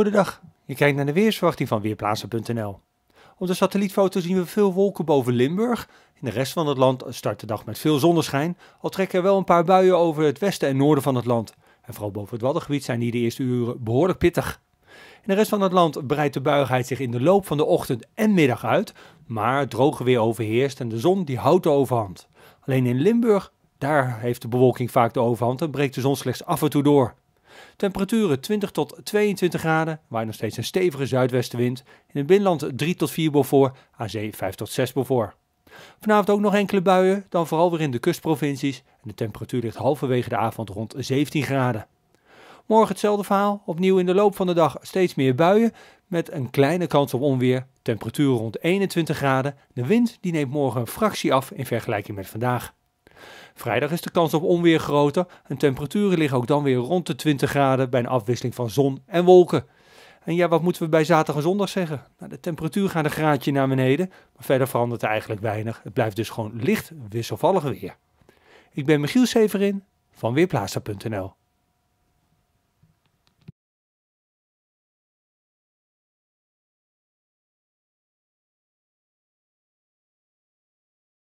Goedendag, je kijkt naar de weersverwachting van Weerplaatsen.nl. Op de satellietfoto zien we veel wolken boven Limburg. In de rest van het land start de dag met veel zonneschijn, al trekken er wel een paar buien over het westen en noorden van het land. En vooral boven het Waddengebied zijn die de eerste uren behoorlijk pittig. In de rest van het land breidt de buigheid zich in de loop van de ochtend en middag uit, maar droge weer overheerst en de zon die houdt de overhand. Alleen in Limburg, daar heeft de bewolking vaak de overhand en breekt de zon slechts af en toe door. Temperaturen 20 tot 22 graden, waar nog steeds een stevige zuidwestenwind. In het binnenland 3 tot 4 boven, aan zee 5 tot 6 boven. Vanavond ook nog enkele buien, dan vooral weer in de kustprovincies. En de temperatuur ligt halverwege de avond rond 17 graden. Morgen hetzelfde verhaal, opnieuw in de loop van de dag steeds meer buien met een kleine kans op onweer, temperatuur rond 21 graden. De wind die neemt morgen een fractie af in vergelijking met vandaag. Vrijdag is de kans op onweer groter en temperaturen liggen ook dan weer rond de 20 graden bij een afwisseling van zon en wolken. En ja, wat moeten we bij zaterdag en zondag zeggen? Nou, de temperatuur gaat een graadje naar beneden, maar verder verandert er eigenlijk weinig. Het blijft dus gewoon licht wisselvallig weer. Ik ben Michiel Severin van Weerplaatsen.nl